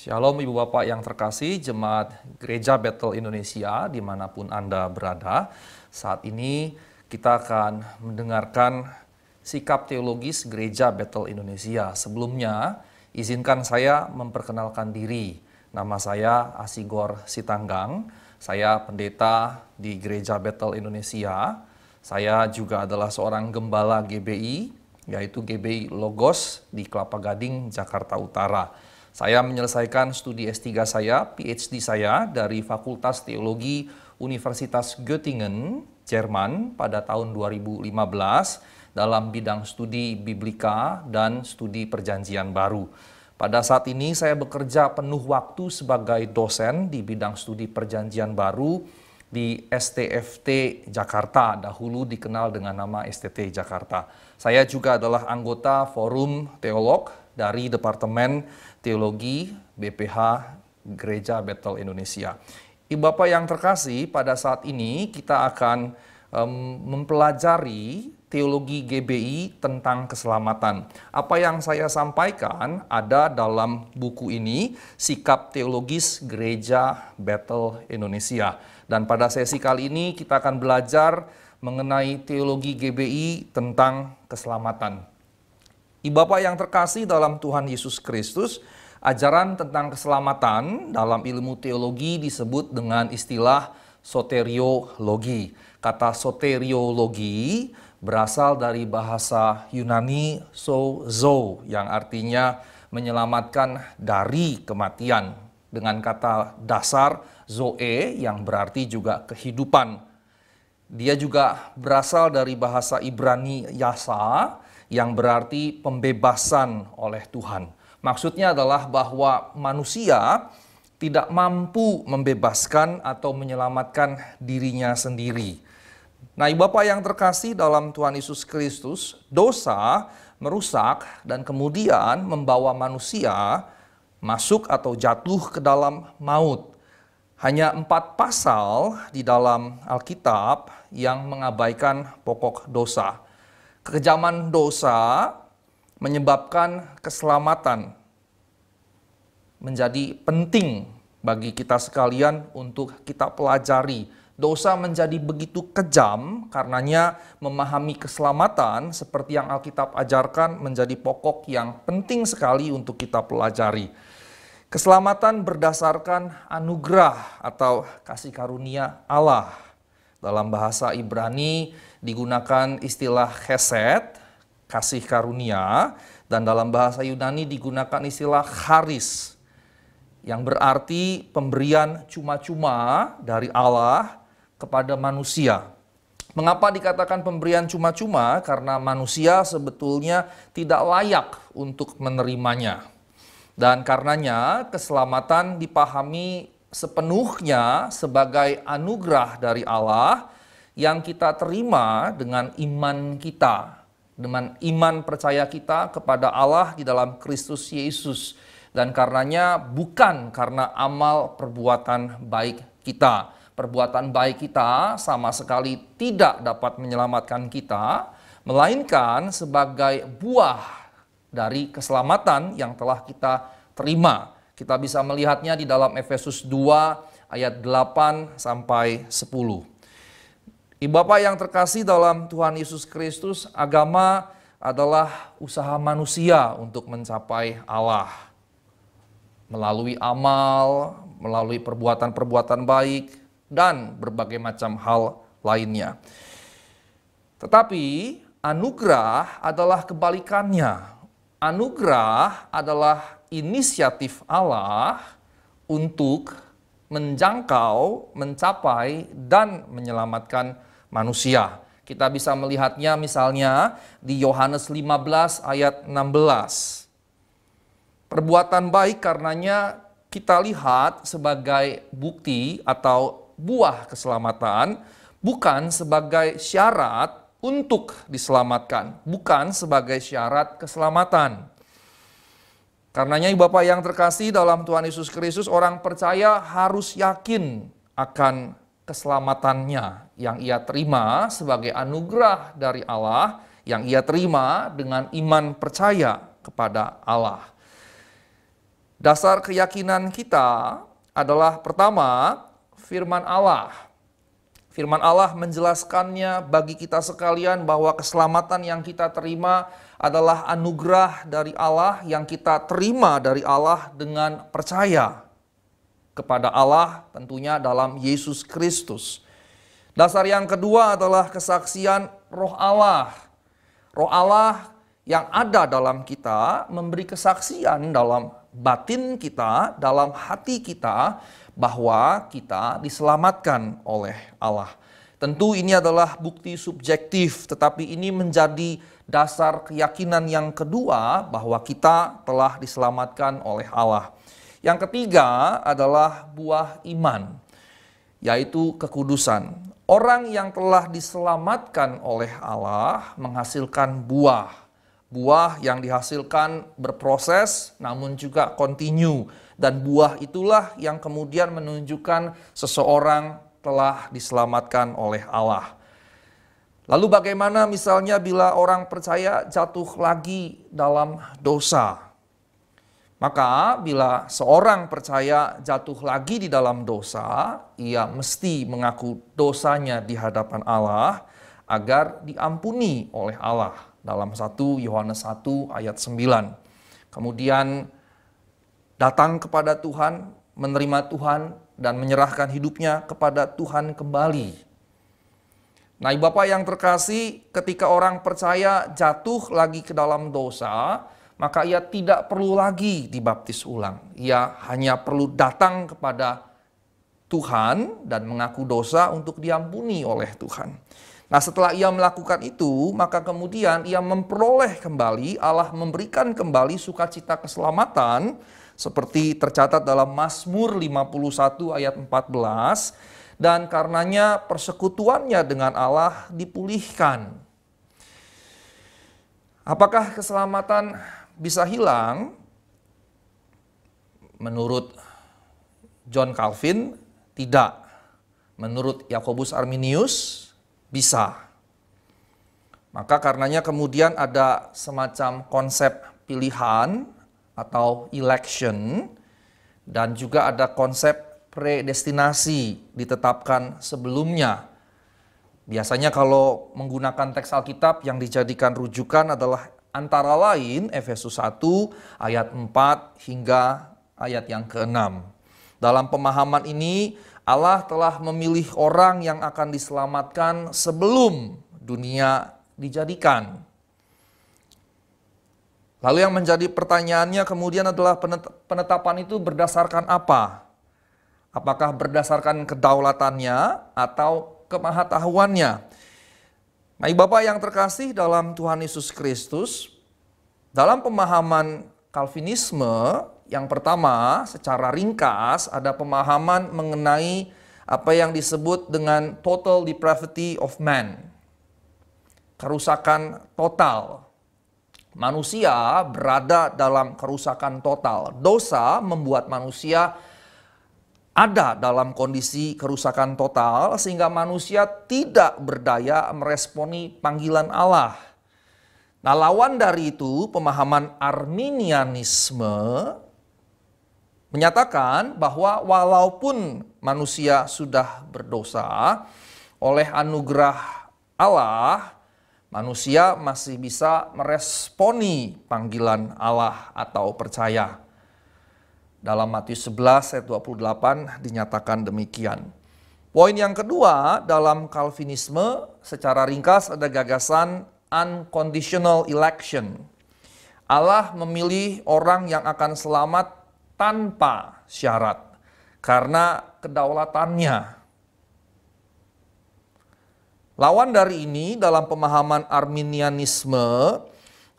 Shalom Ibu Bapak yang terkasih, Jemaat Gereja Battle Indonesia dimanapun Anda berada. Saat ini kita akan mendengarkan sikap teologis Gereja Battle Indonesia. Sebelumnya, izinkan saya memperkenalkan diri. Nama saya Asigor Sitanggang, saya pendeta di Gereja Battle Indonesia. Saya juga adalah seorang gembala GBI, yaitu GBI Logos di Kelapa Gading, Jakarta Utara saya menyelesaikan studi S3 saya, PhD saya dari Fakultas Teologi Universitas Göttingen, Jerman pada tahun 2015 dalam bidang studi Biblika dan studi Perjanjian Baru. Pada saat ini saya bekerja penuh waktu sebagai dosen di bidang studi Perjanjian Baru di STFT Jakarta, dahulu dikenal dengan nama STT Jakarta. Saya juga adalah anggota Forum Teolog dari Departemen Teologi BPH Gereja Betel Indonesia. Ibu Bapak yang terkasih, pada saat ini kita akan um, mempelajari teologi GBI tentang keselamatan. Apa yang saya sampaikan ada dalam buku ini, Sikap Teologis Gereja Battle Indonesia. Dan pada sesi kali ini kita akan belajar mengenai teologi GBI tentang keselamatan. Bapak yang terkasih dalam Tuhan Yesus Kristus, ajaran tentang keselamatan dalam ilmu teologi disebut dengan istilah soteriologi. Kata soteriologi berasal dari bahasa Yunani sozo yang artinya menyelamatkan dari kematian dengan kata dasar zoe yang berarti juga kehidupan. Dia juga berasal dari bahasa Ibrani yasa yang berarti pembebasan oleh Tuhan. Maksudnya adalah bahwa manusia tidak mampu membebaskan atau menyelamatkan dirinya sendiri. Nah, Ibu Bapak yang terkasih dalam Tuhan Yesus Kristus, dosa merusak dan kemudian membawa manusia masuk atau jatuh ke dalam maut. Hanya empat pasal di dalam Alkitab yang mengabaikan pokok dosa kekejaman dosa menyebabkan keselamatan menjadi penting bagi kita sekalian untuk kita pelajari. Dosa menjadi begitu kejam karenanya memahami keselamatan seperti yang Alkitab ajarkan menjadi pokok yang penting sekali untuk kita pelajari. Keselamatan berdasarkan anugerah atau kasih karunia Allah. Dalam bahasa Ibrani digunakan istilah hesed kasih karunia, dan dalam bahasa Yunani digunakan istilah Haris, yang berarti pemberian cuma-cuma dari Allah kepada manusia. Mengapa dikatakan pemberian cuma-cuma? Karena manusia sebetulnya tidak layak untuk menerimanya. Dan karenanya keselamatan dipahami sepenuhnya sebagai anugerah dari Allah yang kita terima dengan iman kita, dengan iman percaya kita kepada Allah di dalam Kristus Yesus, dan karenanya bukan karena amal perbuatan baik kita. Perbuatan baik kita sama sekali tidak dapat menyelamatkan kita, melainkan sebagai buah dari keselamatan yang telah kita terima kita bisa melihatnya di dalam Efesus 2 ayat 8 sampai 10. Ibu Bapak yang terkasih dalam Tuhan Yesus Kristus, agama adalah usaha manusia untuk mencapai Allah. Melalui amal, melalui perbuatan-perbuatan baik, dan berbagai macam hal lainnya. Tetapi anugerah adalah kebalikannya anugerah adalah inisiatif Allah untuk menjangkau, mencapai, dan menyelamatkan manusia. Kita bisa melihatnya misalnya di Yohanes 15 ayat 16. Perbuatan baik karenanya kita lihat sebagai bukti atau buah keselamatan, bukan sebagai syarat untuk diselamatkan, bukan sebagai syarat keselamatan. Karenanya Bapak yang terkasih dalam Tuhan Yesus Kristus, orang percaya harus yakin akan keselamatannya yang ia terima sebagai anugerah dari Allah, yang ia terima dengan iman percaya kepada Allah. Dasar keyakinan kita adalah pertama firman Allah Firman Allah menjelaskannya bagi kita sekalian bahwa keselamatan yang kita terima adalah anugerah dari Allah yang kita terima dari Allah dengan percaya kepada Allah tentunya dalam Yesus Kristus. Dasar yang kedua adalah kesaksian roh Allah. Roh Allah yang ada dalam kita memberi kesaksian dalam batin kita, dalam hati kita bahwa kita diselamatkan oleh Allah. Tentu ini adalah bukti subjektif, tetapi ini menjadi dasar keyakinan yang kedua bahwa kita telah diselamatkan oleh Allah. Yang ketiga adalah buah iman, yaitu kekudusan. Orang yang telah diselamatkan oleh Allah menghasilkan buah. Buah yang dihasilkan berproses namun juga kontinu dan buah itulah yang kemudian menunjukkan seseorang telah diselamatkan oleh Allah. Lalu bagaimana misalnya bila orang percaya jatuh lagi dalam dosa? Maka bila seorang percaya jatuh lagi di dalam dosa, ia mesti mengaku dosanya di hadapan Allah agar diampuni oleh Allah dalam 1 Yohanes 1 ayat 9. Kemudian datang kepada Tuhan, menerima Tuhan, dan menyerahkan hidupnya kepada Tuhan kembali. Nah, Ibu Bapak yang terkasih, ketika orang percaya jatuh lagi ke dalam dosa, maka ia tidak perlu lagi dibaptis ulang. Ia hanya perlu datang kepada Tuhan dan mengaku dosa untuk diampuni oleh Tuhan. Nah, setelah ia melakukan itu, maka kemudian ia memperoleh kembali, Allah memberikan kembali sukacita keselamatan seperti tercatat dalam Mazmur 51 ayat 14 dan karenanya persekutuannya dengan Allah dipulihkan. Apakah keselamatan bisa hilang? Menurut John Calvin, tidak. Menurut Yakobus Arminius, bisa. Maka karenanya kemudian ada semacam konsep pilihan atau election dan juga ada konsep predestinasi ditetapkan sebelumnya. Biasanya kalau menggunakan teks Alkitab yang dijadikan rujukan adalah antara lain Efesus 1 ayat 4 hingga ayat yang ke-6. Dalam pemahaman ini Allah telah memilih orang yang akan diselamatkan sebelum dunia dijadikan. Lalu yang menjadi pertanyaannya kemudian adalah penetapan itu berdasarkan apa? Apakah berdasarkan kedaulatannya atau kemahatahuannya? Nah, Bapak yang terkasih dalam Tuhan Yesus Kristus, dalam pemahaman Calvinisme yang pertama secara ringkas ada pemahaman mengenai apa yang disebut dengan total depravity of man. Kerusakan total Manusia berada dalam kerusakan total. Dosa membuat manusia ada dalam kondisi kerusakan total sehingga manusia tidak berdaya meresponi panggilan Allah. Nah, lawan dari itu pemahaman Arminianisme menyatakan bahwa walaupun manusia sudah berdosa oleh anugerah Allah, manusia masih bisa meresponi panggilan Allah atau percaya. Dalam Matius 11 ayat 28 dinyatakan demikian. Poin yang kedua dalam Calvinisme secara ringkas ada gagasan unconditional election. Allah memilih orang yang akan selamat tanpa syarat karena kedaulatannya Lawan dari ini dalam pemahaman Arminianisme,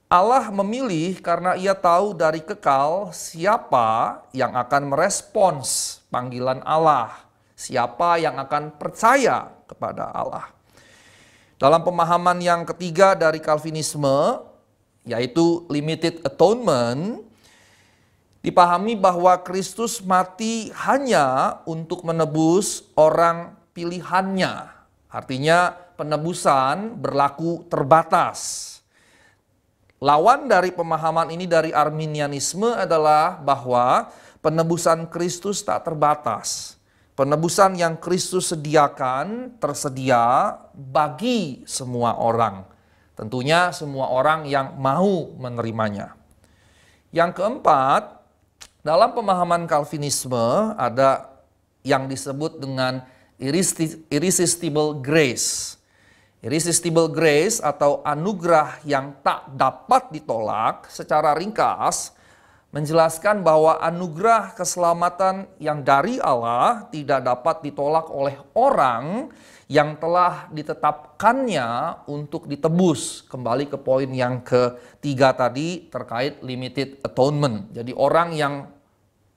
Allah memilih karena ia tahu dari kekal siapa yang akan merespons panggilan Allah, siapa yang akan percaya kepada Allah. Dalam pemahaman yang ketiga dari Calvinisme, yaitu limited atonement, dipahami bahwa Kristus mati hanya untuk menebus orang pilihannya. Artinya penebusan berlaku terbatas. Lawan dari pemahaman ini dari Arminianisme adalah bahwa penebusan Kristus tak terbatas. Penebusan yang Kristus sediakan tersedia bagi semua orang. Tentunya semua orang yang mau menerimanya. Yang keempat, dalam pemahaman Calvinisme ada yang disebut dengan irresistible grace Irresistible grace atau anugerah yang tak dapat ditolak secara ringkas menjelaskan bahwa anugerah keselamatan yang dari Allah tidak dapat ditolak oleh orang yang telah ditetapkannya untuk ditebus. Kembali ke poin yang ketiga tadi terkait limited atonement. Jadi orang yang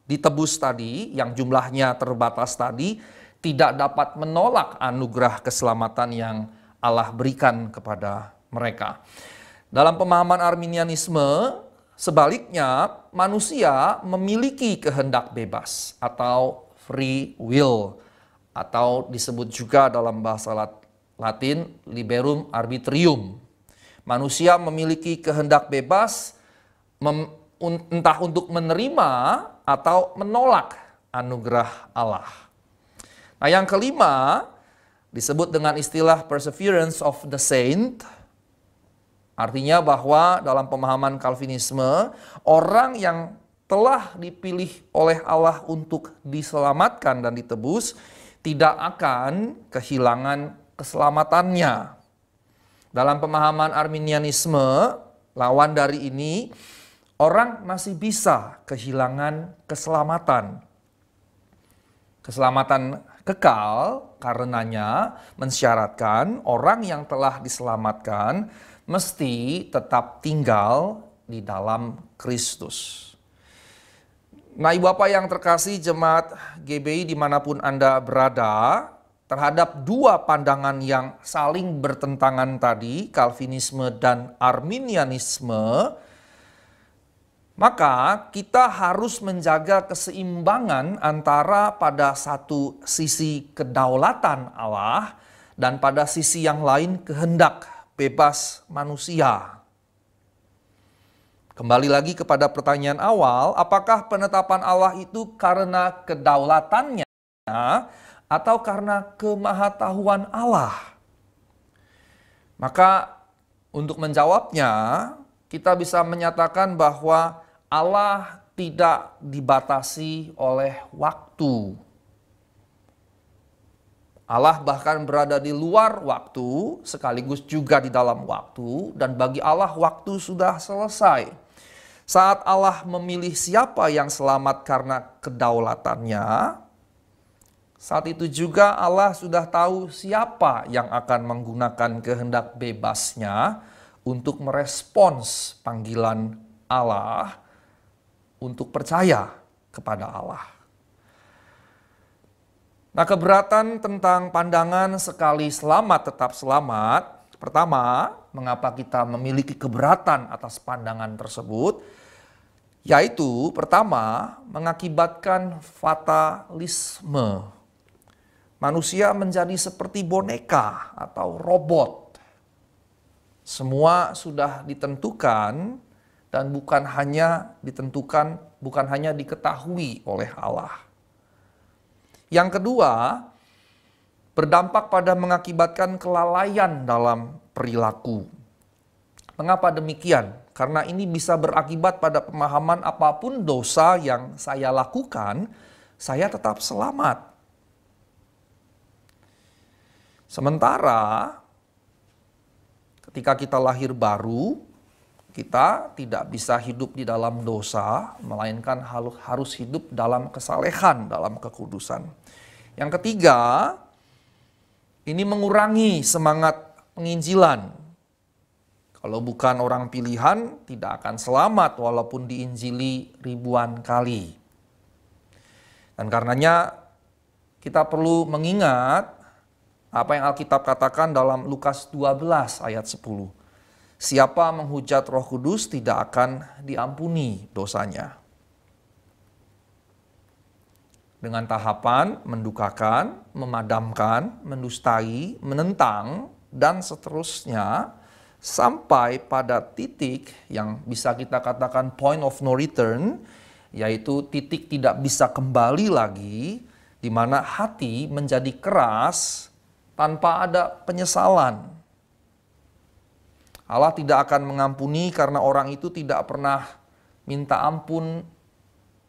ditebus tadi, yang jumlahnya terbatas tadi, tidak dapat menolak anugerah keselamatan yang Allah berikan kepada mereka. Dalam pemahaman Arminianisme, sebaliknya manusia memiliki kehendak bebas atau free will atau disebut juga dalam bahasa Latin liberum arbitrium. Manusia memiliki kehendak bebas mem, entah untuk menerima atau menolak anugerah Allah. Nah, yang kelima, disebut dengan istilah perseverance of the saint. Artinya bahwa dalam pemahaman Calvinisme, orang yang telah dipilih oleh Allah untuk diselamatkan dan ditebus, tidak akan kehilangan keselamatannya. Dalam pemahaman Arminianisme, lawan dari ini, orang masih bisa kehilangan keselamatan. Keselamatan Kekal karenanya mensyaratkan orang yang telah diselamatkan mesti tetap tinggal di dalam Kristus. Nah ibu bapak yang terkasih jemaat GBI dimanapun Anda berada, terhadap dua pandangan yang saling bertentangan tadi, Calvinisme dan Arminianisme, maka kita harus menjaga keseimbangan antara pada satu sisi kedaulatan Allah dan pada sisi yang lain kehendak bebas manusia. Kembali lagi kepada pertanyaan awal, apakah penetapan Allah itu karena kedaulatannya atau karena kemahatahuan Allah? Maka untuk menjawabnya, kita bisa menyatakan bahwa Allah tidak dibatasi oleh waktu. Allah bahkan berada di luar waktu, sekaligus juga di dalam waktu, dan bagi Allah waktu sudah selesai. Saat Allah memilih siapa yang selamat karena kedaulatannya, saat itu juga Allah sudah tahu siapa yang akan menggunakan kehendak bebasnya untuk merespons panggilan Allah untuk percaya kepada Allah. Nah, keberatan tentang pandangan sekali selamat tetap selamat. Pertama, mengapa kita memiliki keberatan atas pandangan tersebut? Yaitu pertama, mengakibatkan fatalisme. Manusia menjadi seperti boneka atau robot. Semua sudah ditentukan dan bukan hanya ditentukan, bukan hanya diketahui oleh Allah. Yang kedua, berdampak pada mengakibatkan kelalaian dalam perilaku. Mengapa demikian? Karena ini bisa berakibat pada pemahaman apapun dosa yang saya lakukan, saya tetap selamat. Sementara ketika kita lahir baru, kita tidak bisa hidup di dalam dosa, melainkan harus hidup dalam kesalehan, dalam kekudusan. Yang ketiga, ini mengurangi semangat penginjilan. Kalau bukan orang pilihan, tidak akan selamat walaupun diinjili ribuan kali. Dan karenanya kita perlu mengingat apa yang Alkitab katakan dalam Lukas 12 ayat 10 Siapa menghujat Roh Kudus tidak akan diampuni dosanya. Dengan tahapan mendukakan, memadamkan, mendustai, menentang, dan seterusnya, sampai pada titik yang bisa kita katakan point of no return, yaitu titik tidak bisa kembali lagi, di mana hati menjadi keras tanpa ada penyesalan Allah tidak akan mengampuni karena orang itu tidak pernah minta ampun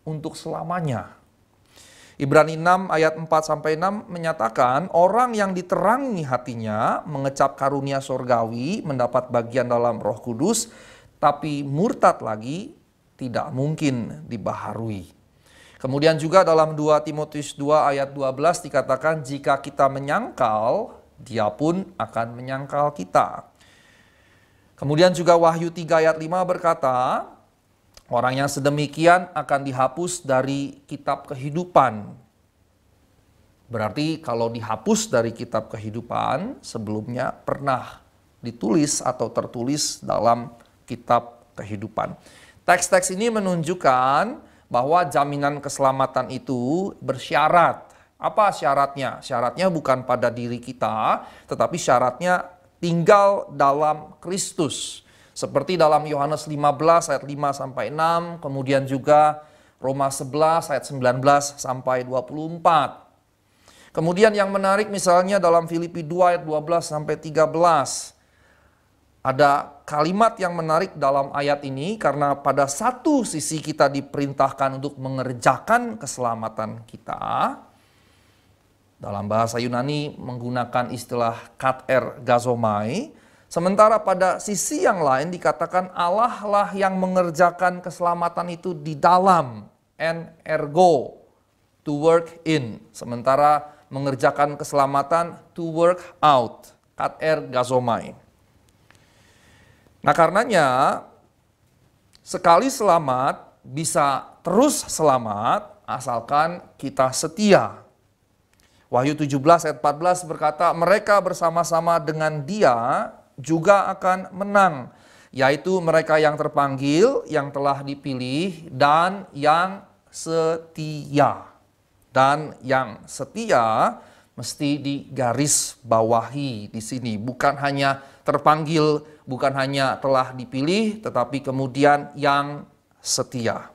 untuk selamanya. Ibrani 6 ayat 4 sampai 6 menyatakan orang yang diterangi hatinya mengecap karunia sorgawi mendapat bagian dalam Roh Kudus tapi murtad lagi tidak mungkin dibaharui. Kemudian juga dalam 2 Timotius 2 ayat 12 dikatakan jika kita menyangkal dia pun akan menyangkal kita. Kemudian juga Wahyu 3 ayat 5 berkata, orang yang sedemikian akan dihapus dari kitab kehidupan. Berarti kalau dihapus dari kitab kehidupan sebelumnya pernah ditulis atau tertulis dalam kitab kehidupan. Teks-teks ini menunjukkan bahwa jaminan keselamatan itu bersyarat. Apa syaratnya? Syaratnya bukan pada diri kita, tetapi syaratnya tinggal dalam Kristus. Seperti dalam Yohanes 15 ayat 5 sampai 6, kemudian juga Roma 11 ayat 19 sampai 24. Kemudian yang menarik misalnya dalam Filipi 2 ayat 12 sampai 13 ada kalimat yang menarik dalam ayat ini karena pada satu sisi kita diperintahkan untuk mengerjakan keselamatan kita, dalam bahasa Yunani menggunakan istilah kater gazomai, sementara pada sisi yang lain dikatakan Allah lah yang mengerjakan keselamatan itu di dalam and ergo to work in, sementara mengerjakan keselamatan to work out, kater gazomai. Nah karenanya sekali selamat bisa terus selamat asalkan kita setia Wahyu 17 ayat 14 berkata, mereka bersama-sama dengan dia juga akan menang, yaitu mereka yang terpanggil, yang telah dipilih, dan yang setia. Dan yang setia mesti digaris bawahi di sini, bukan hanya terpanggil, bukan hanya telah dipilih, tetapi kemudian yang setia.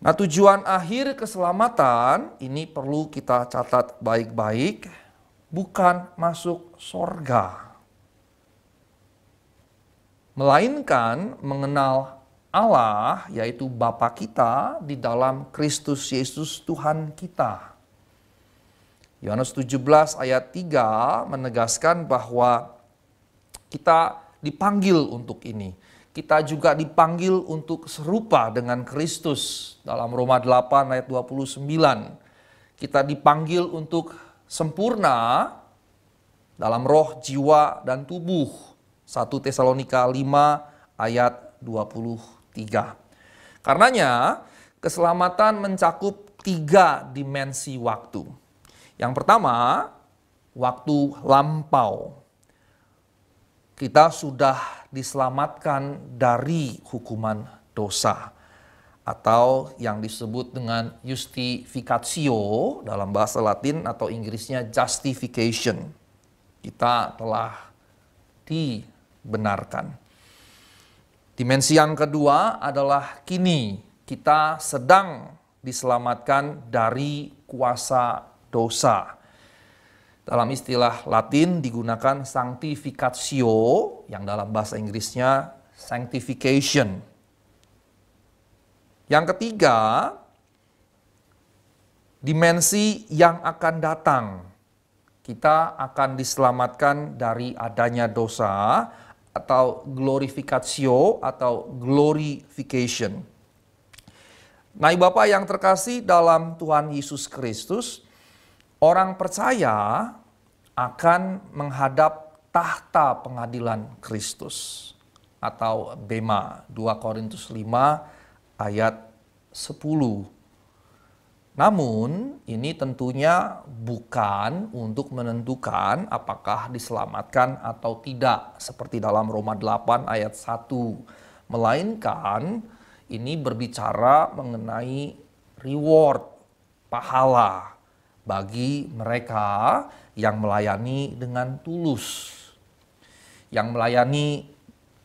Nah, tujuan akhir keselamatan ini perlu kita catat baik-baik, bukan masuk sorga, melainkan mengenal Allah, yaitu Bapa kita, di dalam Kristus Yesus, Tuhan kita. Yohanes 17 ayat 3 menegaskan bahwa kita dipanggil untuk ini kita juga dipanggil untuk serupa dengan Kristus dalam Roma 8 ayat 29. Kita dipanggil untuk sempurna dalam roh, jiwa, dan tubuh. 1 Tesalonika 5 ayat 23. Karenanya keselamatan mencakup tiga dimensi waktu. Yang pertama, waktu lampau kita sudah diselamatkan dari hukuman dosa atau yang disebut dengan justificatio dalam bahasa Latin atau Inggrisnya justification. Kita telah dibenarkan. Dimensi yang kedua adalah kini kita sedang diselamatkan dari kuasa dosa dalam istilah Latin digunakan sanctificatio yang dalam bahasa Inggrisnya sanctification. Yang ketiga, dimensi yang akan datang. Kita akan diselamatkan dari adanya dosa atau glorificatio atau glorification. Nah, Bapak yang terkasih dalam Tuhan Yesus Kristus, orang percaya akan menghadap tahta pengadilan Kristus atau Bema 2 Korintus 5 ayat 10. Namun ini tentunya bukan untuk menentukan apakah diselamatkan atau tidak seperti dalam Roma 8 ayat 1. Melainkan ini berbicara mengenai reward, pahala bagi mereka yang melayani dengan tulus. Yang melayani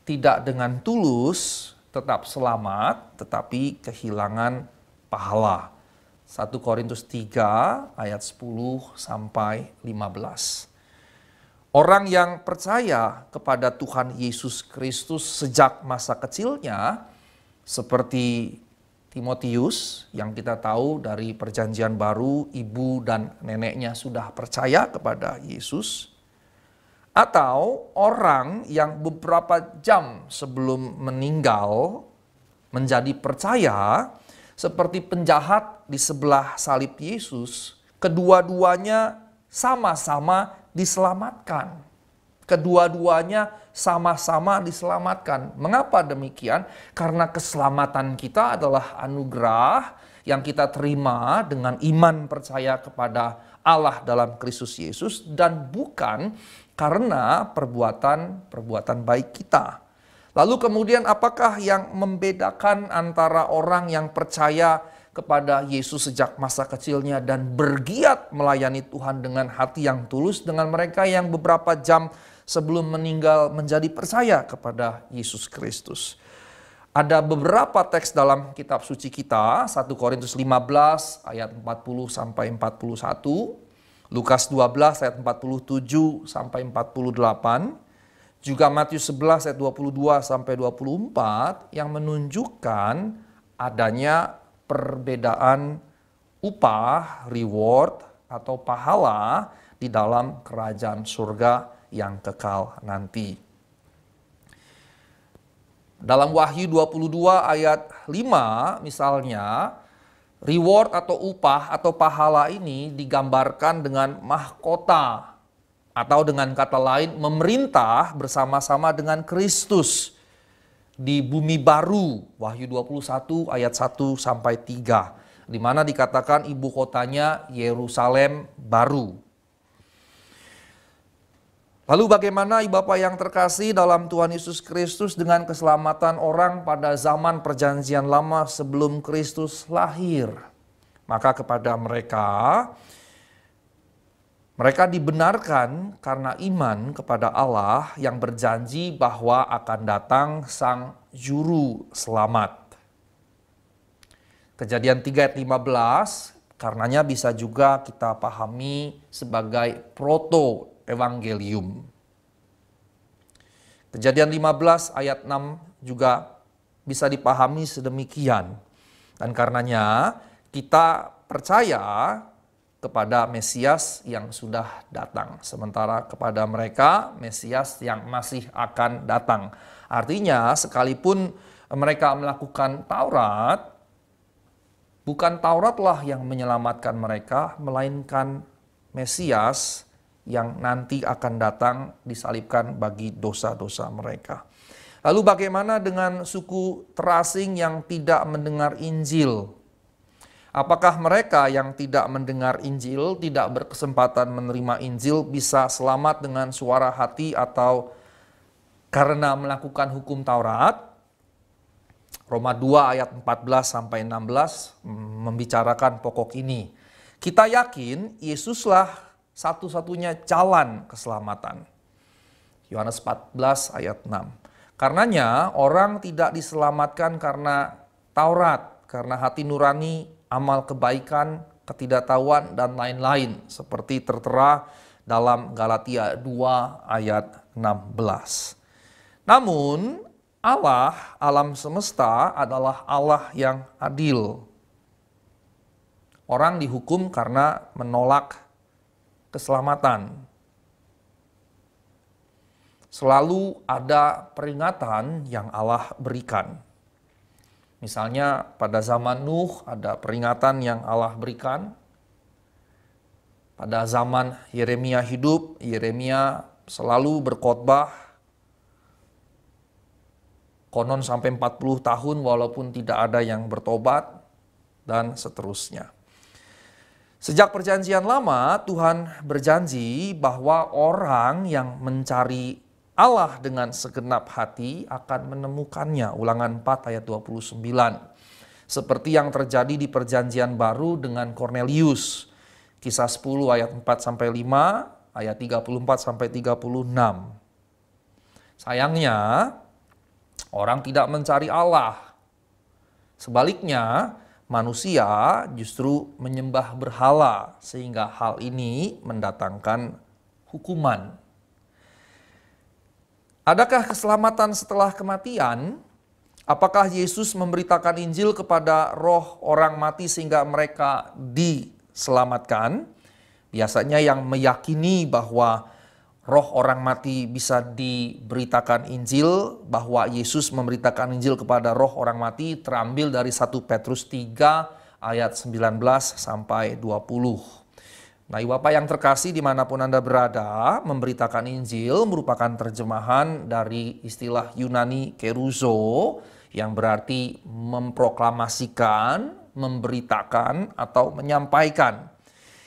tidak dengan tulus tetap selamat tetapi kehilangan pahala. 1 Korintus 3 ayat 10 sampai 15. Orang yang percaya kepada Tuhan Yesus Kristus sejak masa kecilnya seperti Timotius yang kita tahu dari perjanjian baru ibu dan neneknya sudah percaya kepada Yesus atau orang yang beberapa jam sebelum meninggal menjadi percaya seperti penjahat di sebelah salib Yesus kedua-duanya sama-sama diselamatkan Kedua-duanya sama-sama diselamatkan. Mengapa demikian? Karena keselamatan kita adalah anugerah yang kita terima dengan iman percaya kepada Allah dalam Kristus Yesus dan bukan karena perbuatan-perbuatan baik kita. Lalu kemudian apakah yang membedakan antara orang yang percaya kepada Yesus sejak masa kecilnya dan bergiat melayani Tuhan dengan hati yang tulus dengan mereka yang beberapa jam sebelum meninggal menjadi percaya kepada Yesus Kristus. Ada beberapa teks dalam kitab suci kita, 1 Korintus 15 ayat 40 sampai 41, Lukas 12 ayat 47 sampai 48, juga Matius 11 ayat 22 sampai 24 yang menunjukkan adanya perbedaan upah, reward atau pahala di dalam kerajaan surga yang kekal nanti. Dalam Wahyu 22 ayat 5 misalnya, reward atau upah atau pahala ini digambarkan dengan mahkota atau dengan kata lain memerintah bersama-sama dengan Kristus di bumi baru Wahyu 21 ayat 1 sampai 3 di mana dikatakan ibu kotanya Yerusalem baru Lalu bagaimana Ibu Bapak yang terkasih dalam Tuhan Yesus Kristus dengan keselamatan orang pada zaman perjanjian lama sebelum Kristus lahir? Maka kepada mereka, mereka dibenarkan karena iman kepada Allah yang berjanji bahwa akan datang Sang Juru Selamat. Kejadian 3 ayat 15, karenanya bisa juga kita pahami sebagai proto Evangelium. Kejadian 15 ayat 6 juga bisa dipahami sedemikian. Dan karenanya kita percaya kepada Mesias yang sudah datang. Sementara kepada mereka Mesias yang masih akan datang. Artinya sekalipun mereka melakukan Taurat, bukan Tauratlah yang menyelamatkan mereka, melainkan Mesias yang nanti akan datang disalibkan bagi dosa-dosa mereka. Lalu bagaimana dengan suku terasing yang tidak mendengar Injil? Apakah mereka yang tidak mendengar Injil, tidak berkesempatan menerima Injil, bisa selamat dengan suara hati atau karena melakukan hukum Taurat? Roma 2 ayat 14 sampai 16 mm, membicarakan pokok ini. Kita yakin Yesuslah satu-satunya jalan keselamatan. Yohanes 14 ayat 6. Karenanya orang tidak diselamatkan karena Taurat, karena hati nurani, amal kebaikan, ketidaktahuan dan lain-lain seperti tertera dalam Galatia 2 ayat 16. Namun Allah alam semesta adalah Allah yang adil. Orang dihukum karena menolak keselamatan. Selalu ada peringatan yang Allah berikan. Misalnya pada zaman Nuh ada peringatan yang Allah berikan. Pada zaman Yeremia hidup, Yeremia selalu berkhotbah konon sampai 40 tahun walaupun tidak ada yang bertobat dan seterusnya. Sejak perjanjian lama, Tuhan berjanji bahwa orang yang mencari Allah dengan segenap hati akan menemukannya. Ulangan 4 ayat 29. Seperti yang terjadi di perjanjian baru dengan Cornelius. Kisah 10 ayat 4 sampai 5, ayat 34 sampai 36. Sayangnya, orang tidak mencari Allah. Sebaliknya, manusia justru menyembah berhala sehingga hal ini mendatangkan hukuman. Adakah keselamatan setelah kematian? Apakah Yesus memberitakan Injil kepada roh orang mati sehingga mereka diselamatkan? Biasanya yang meyakini bahwa roh orang mati bisa diberitakan Injil, bahwa Yesus memberitakan Injil kepada roh orang mati terambil dari 1 Petrus 3 ayat 19 sampai 20. Nah, ibu Bapak yang terkasih dimanapun Anda berada, memberitakan Injil merupakan terjemahan dari istilah Yunani keruzo yang berarti memproklamasikan, memberitakan, atau menyampaikan.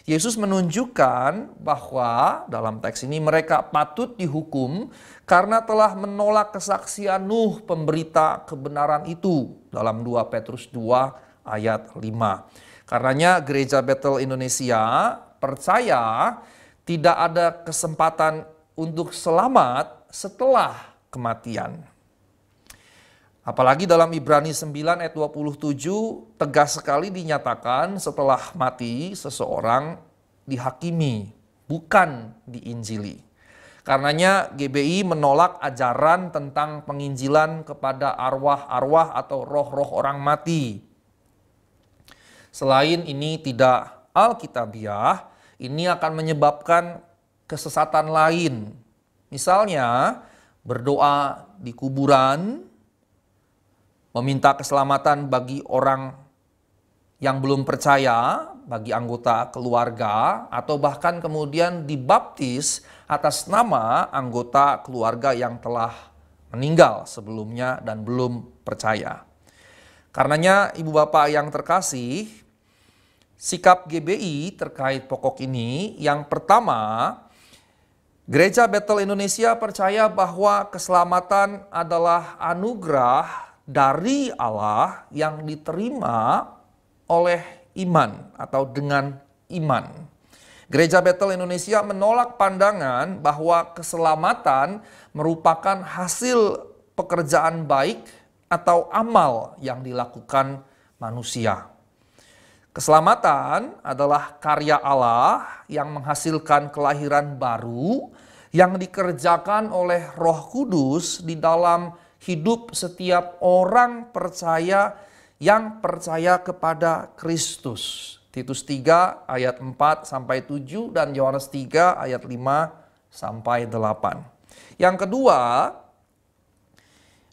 Yesus menunjukkan bahwa dalam teks ini mereka patut dihukum karena telah menolak kesaksian Nuh pemberita kebenaran itu dalam 2 Petrus 2 ayat 5. Karenanya Gereja Betel Indonesia percaya tidak ada kesempatan untuk selamat setelah kematian. Apalagi dalam Ibrani 9 ayat 27 tegas sekali dinyatakan setelah mati seseorang dihakimi, bukan diinjili. Karenanya GBI menolak ajaran tentang penginjilan kepada arwah-arwah atau roh-roh orang mati. Selain ini tidak alkitabiah, ini akan menyebabkan kesesatan lain. Misalnya berdoa di kuburan meminta keselamatan bagi orang yang belum percaya, bagi anggota keluarga, atau bahkan kemudian dibaptis atas nama anggota keluarga yang telah meninggal sebelumnya dan belum percaya. Karenanya, ibu bapak yang terkasih, sikap GBI terkait pokok ini yang pertama, Gereja Battle Indonesia percaya bahwa keselamatan adalah anugerah dari Allah yang diterima oleh iman atau dengan iman. Gereja Bethel Indonesia menolak pandangan bahwa keselamatan merupakan hasil pekerjaan baik atau amal yang dilakukan manusia. Keselamatan adalah karya Allah yang menghasilkan kelahiran baru yang dikerjakan oleh Roh Kudus di dalam hidup setiap orang percaya yang percaya kepada Kristus. Titus 3 ayat 4 sampai 7 dan Yohanes 3 ayat 5 sampai 8. Yang kedua,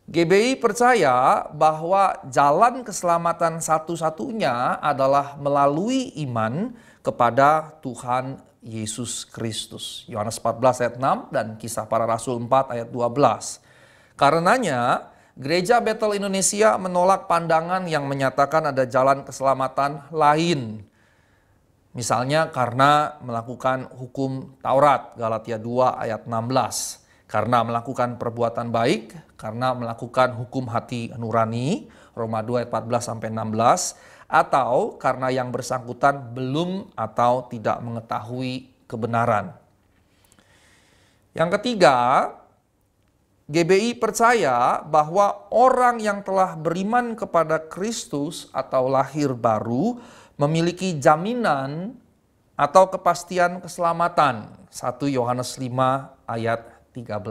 GBI percaya bahwa jalan keselamatan satu-satunya adalah melalui iman kepada Tuhan Yesus Kristus. Yohanes 14 ayat 6 dan kisah para rasul 4 ayat 12. Karenanya, Gereja Betel Indonesia menolak pandangan yang menyatakan ada jalan keselamatan lain. Misalnya karena melakukan hukum Taurat, Galatia 2 ayat 16. Karena melakukan perbuatan baik, karena melakukan hukum hati nurani, Roma 2 ayat 14 sampai 16, atau karena yang bersangkutan belum atau tidak mengetahui kebenaran. Yang ketiga, GBI percaya bahwa orang yang telah beriman kepada Kristus atau lahir baru memiliki jaminan atau kepastian keselamatan. 1 Yohanes 5 ayat 13.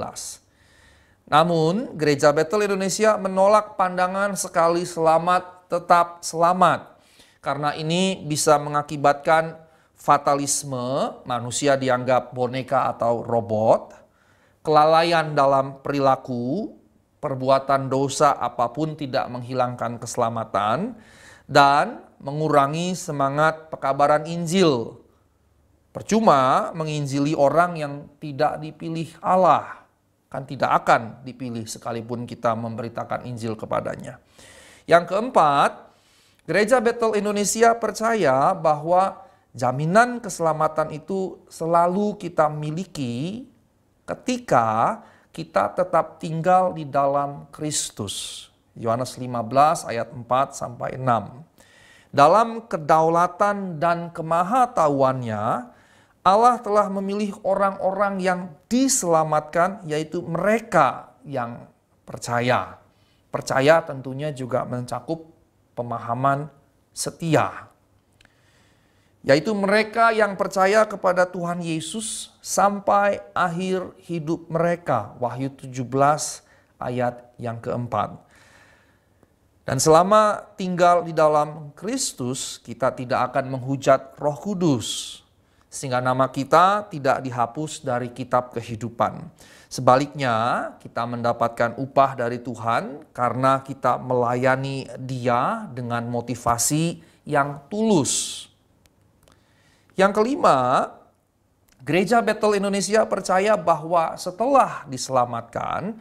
Namun, Gereja Betel Indonesia menolak pandangan sekali selamat tetap selamat. Karena ini bisa mengakibatkan fatalisme, manusia dianggap boneka atau robot, kelalaian dalam perilaku, perbuatan dosa apapun tidak menghilangkan keselamatan, dan mengurangi semangat pekabaran Injil. Percuma menginjili orang yang tidak dipilih Allah, kan tidak akan dipilih sekalipun kita memberitakan Injil kepadanya. Yang keempat, Gereja Betel Indonesia percaya bahwa jaminan keselamatan itu selalu kita miliki ketika kita tetap tinggal di dalam Kristus. Yohanes 15 ayat 4 sampai 6. Dalam kedaulatan dan kemahatauannya, Allah telah memilih orang-orang yang diselamatkan yaitu mereka yang percaya. Percaya tentunya juga mencakup pemahaman setia yaitu mereka yang percaya kepada Tuhan Yesus sampai akhir hidup mereka. Wahyu 17 ayat yang keempat. Dan selama tinggal di dalam Kristus, kita tidak akan menghujat Roh Kudus, sehingga nama kita tidak dihapus dari kitab kehidupan. Sebaliknya, kita mendapatkan upah dari Tuhan karena kita melayani Dia dengan motivasi yang tulus yang kelima, Gereja Betel Indonesia percaya bahwa setelah diselamatkan,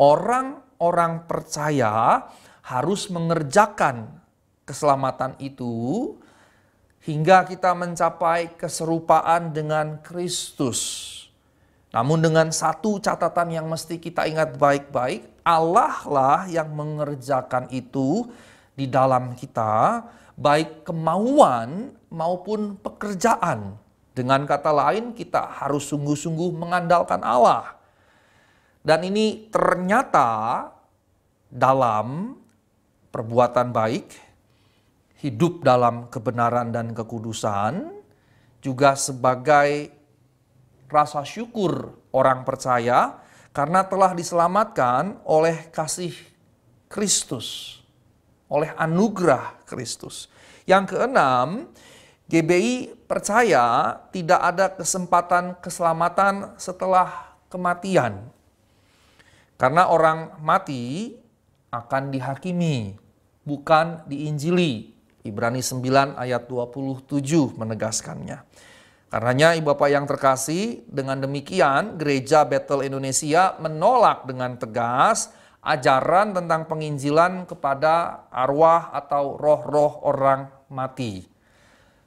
orang-orang percaya harus mengerjakan keselamatan itu hingga kita mencapai keserupaan dengan Kristus. Namun dengan satu catatan yang mesti kita ingat baik-baik, Allah lah yang mengerjakan itu di dalam kita, baik kemauan maupun pekerjaan. Dengan kata lain, kita harus sungguh-sungguh mengandalkan Allah. Dan ini ternyata dalam perbuatan baik, hidup dalam kebenaran dan kekudusan, juga sebagai rasa syukur orang percaya karena telah diselamatkan oleh kasih Kristus, oleh anugerah Kristus. Yang keenam, GBI percaya tidak ada kesempatan keselamatan setelah kematian. Karena orang mati akan dihakimi, bukan diinjili. Ibrani 9 ayat 27 menegaskannya. Karenanya Ibu Bapak yang terkasih, dengan demikian Gereja Battle Indonesia menolak dengan tegas ajaran tentang penginjilan kepada arwah atau roh-roh orang mati.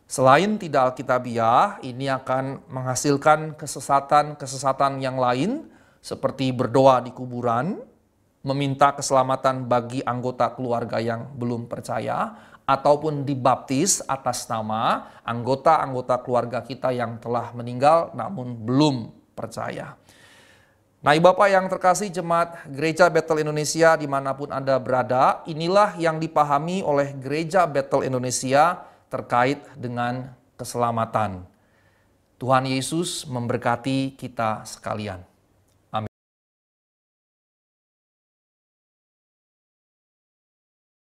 Selain tidak alkitabiah, ini akan menghasilkan kesesatan-kesesatan yang lain seperti berdoa di kuburan, meminta keselamatan bagi anggota keluarga yang belum percaya, ataupun dibaptis atas nama anggota-anggota keluarga kita yang telah meninggal namun belum percaya. Nah, ibu Bapak yang terkasih jemaat Gereja Betel Indonesia dimanapun Anda berada, inilah yang dipahami oleh Gereja Betel Indonesia terkait dengan keselamatan. Tuhan Yesus memberkati kita sekalian.